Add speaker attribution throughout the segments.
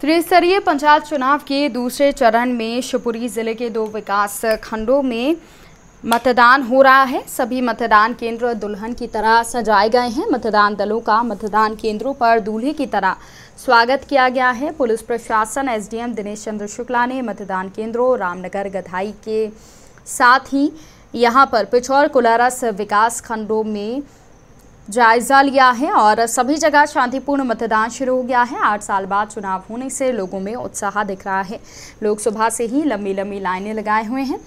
Speaker 1: त्रिस्तरीय पंचायत चुनाव के दूसरे चरण में शिवपुरी जिले के दो विकास खंडों में मतदान हो रहा है सभी मतदान केंद्र दुल्हन की तरह सजाए गए हैं मतदान दलों का मतदान केंद्रों पर दूल्हे की तरह स्वागत किया गया है पुलिस प्रशासन एसडीएम दिनेश चंद्र शुक्ला ने मतदान केंद्रों रामनगर गधाई के साथ ही यहां पर पिछौर कोलारस विकास खंडों में जायजा लिया है और सभी जगह शांतिपूर्ण मतदान शुरू हो गया है आठ साल बाद चुनाव होने से लोगों में उत्साह दिख रहा है लोग सुबह से ही लंबी लंबी लाइनें लगाए हुए हैं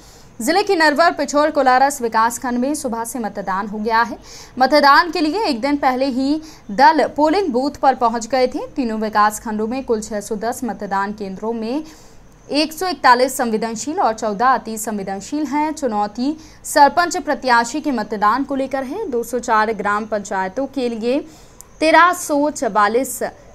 Speaker 1: जिले की नरवर पिछोर कोलारस विकासखंड में सुबह से मतदान हो गया है मतदान के लिए एक दिन पहले ही दल पोलिंग बूथ पर पहुंच गए थे तीनों विकासखंडों में कुल 610 मतदान केंद्रों में 141 संवेदनशील और 14 अति संवेदनशील हैं चुनौती सरपंच प्रत्याशी के मतदान को लेकर है 204 ग्राम पंचायतों के लिए तेरह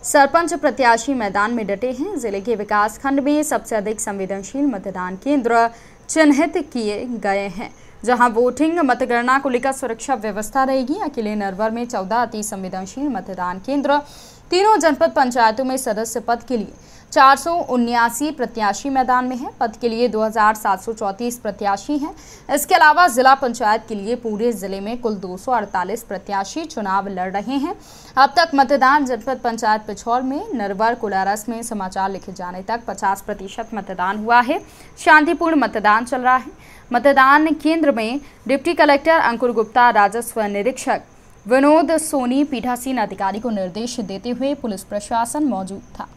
Speaker 1: सरपंच प्रत्याशी मैदान में डटे हैं जिले के विकास खंड में सबसे अधिक संवेदनशील मतदान केंद्र चिन्हित किए गए हैं जहां वोटिंग मतगणना को लेकर सुरक्षा व्यवस्था रहेगी अकेले नरवर में चौदह अति संवेदनशील मतदान केंद्र तीनों जनपद पंचायतों में सदस्य पद के लिए चार प्रत्याशी मैदान में हैं पद के लिए 2,734 प्रत्याशी हैं इसके अलावा जिला पंचायत के लिए पूरे जिले में कुल 248 प्रत्याशी चुनाव लड़ रहे हैं अब तक मतदान जनपद पंचायत पिछौर में नरवर कोलारस में समाचार लिखे जाने तक 50 प्रतिशत मतदान हुआ है शांतिपूर्ण मतदान चल रहा है मतदान केंद्र में डिप्टी कलेक्टर अंकुर गुप्ता राजस्व निरीक्षक विनोद सोनी पीठासीन अधिकारी को निर्देश देते हुए पुलिस प्रशासन मौजूद था